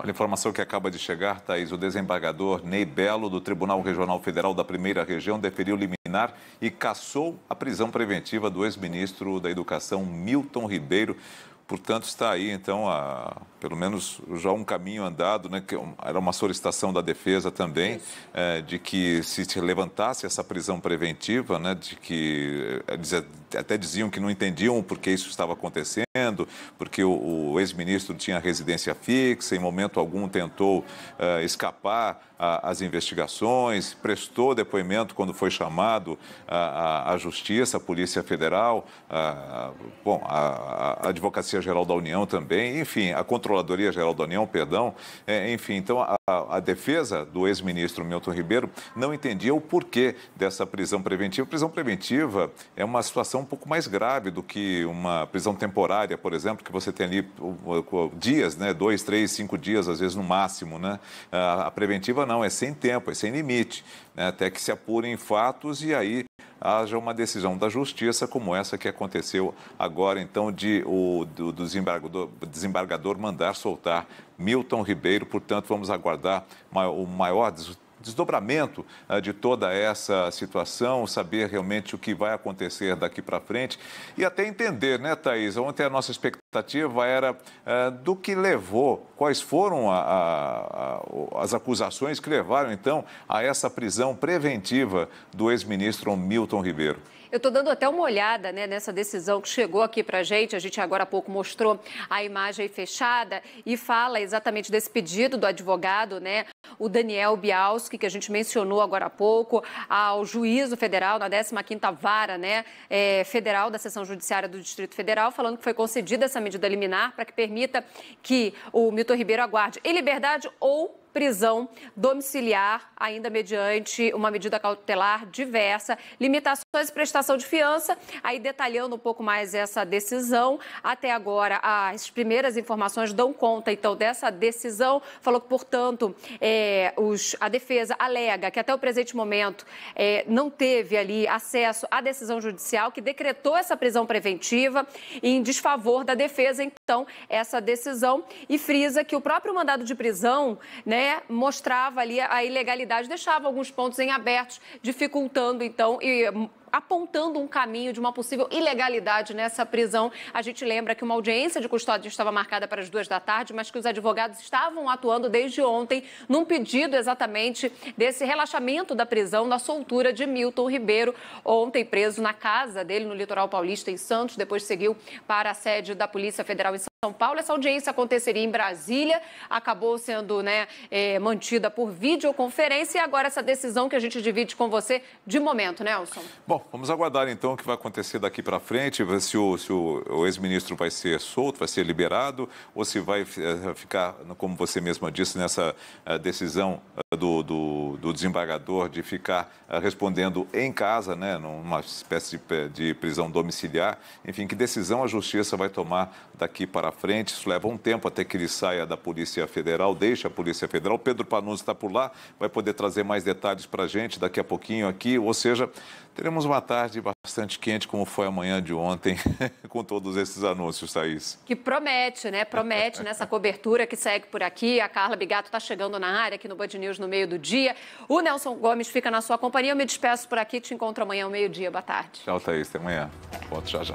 Olha a informação que acaba de chegar, Thaís. O desembargador Ney Belo, do Tribunal Regional Federal da Primeira Região, deferiu liminar e cassou a prisão preventiva do ex-ministro da Educação, Milton Ribeiro. Portanto, está aí, então, a pelo menos já um caminho andado, né, que é era uma solicitação da defesa também, é, de que se levantasse essa prisão preventiva, né, de que é, até diziam que não entendiam por que isso estava acontecendo, porque o, o ex-ministro tinha residência fixa, em momento algum tentou uh, escapar às investigações, prestou depoimento quando foi chamado à, Justiça, à Polícia Federal, bom, à, Advocacia Geral da União também, enfim, a controvérsia Controladoria Geral da União, perdão. É, enfim, então a, a defesa do ex-ministro Milton Ribeiro não entendia o porquê dessa prisão preventiva. Prisão preventiva é uma situação um pouco mais grave do que uma prisão temporária, por exemplo, que você tem ali dias, né? Dois, três, cinco dias, às vezes no máximo, né? A preventiva não, é sem tempo, é sem limite, né? até que se apurem fatos e aí haja uma decisão da justiça como essa que aconteceu agora, então, de o do, do desembargador, desembargador mandar soltar Milton Ribeiro. Portanto, vamos aguardar o maior desdobramento ah, de toda essa situação, saber realmente o que vai acontecer daqui para frente e até entender, né, Thaís? Ontem a nossa expectativa era ah, do que levou, quais foram a, a, a, as acusações que levaram, então, a essa prisão preventiva do ex-ministro Milton Ribeiro. Eu estou dando até uma olhada né, nessa decisão que chegou aqui para a gente. A gente agora há pouco mostrou a imagem fechada e fala exatamente desse pedido do advogado né, o Daniel Bialski, que a gente mencionou agora há pouco, ao juízo federal, na 15ª Vara né, é, Federal da Seção Judiciária do Distrito Federal, falando que foi concedida essa medida liminar para que permita que o Milton Ribeiro aguarde em liberdade ou prisão domiciliar, ainda mediante uma medida cautelar diversa, limitações e prestação de fiança. Aí detalhando um pouco mais essa decisão, até agora as primeiras informações dão conta então dessa decisão. Falou que, portanto, é, os, a defesa alega que até o presente momento é, não teve ali acesso à decisão judicial que decretou essa prisão preventiva em desfavor da defesa, então, essa decisão e frisa que o próprio mandado de prisão, né, né, mostrava ali a ilegalidade, deixava alguns pontos em abertos, dificultando então e hum, apontando um caminho de uma possível ilegalidade nessa prisão. A gente lembra que uma audiência de custódia estava marcada para as duas da tarde, mas que os advogados estavam atuando desde ontem num pedido exatamente desse relaxamento da prisão da soltura de Milton Ribeiro, ontem preso na casa dele no litoral paulista em Santos, depois seguiu para a sede da Polícia Federal em São são Paulo. Essa audiência aconteceria em Brasília, acabou sendo né, é, mantida por videoconferência e agora essa decisão que a gente divide com você de momento, Nelson. Né, Bom, vamos aguardar então o que vai acontecer daqui para frente, se o, se o ex-ministro vai ser solto, vai ser liberado ou se vai eh, ficar, como você mesma disse, nessa eh, decisão do, do, do desembargador de ficar respondendo em casa, né, numa espécie de, de prisão domiciliar. Enfim, que decisão a justiça vai tomar daqui para para frente. Isso leva um tempo até que ele saia da Polícia Federal, deixa a Polícia Federal. Pedro Panunzi está por lá, vai poder trazer mais detalhes para a gente daqui a pouquinho aqui. Ou seja, teremos uma tarde bastante quente, como foi a manhã de ontem, com todos esses anúncios, Thaís. Que promete, né? Promete nessa né? cobertura que segue por aqui. A Carla Bigato está chegando na área aqui no Band News no meio do dia. O Nelson Gomes fica na sua companhia. Eu me despeço por aqui. Te encontro amanhã ao meio-dia. Boa tarde. Tchau, Thaís. Até amanhã. Volto já já.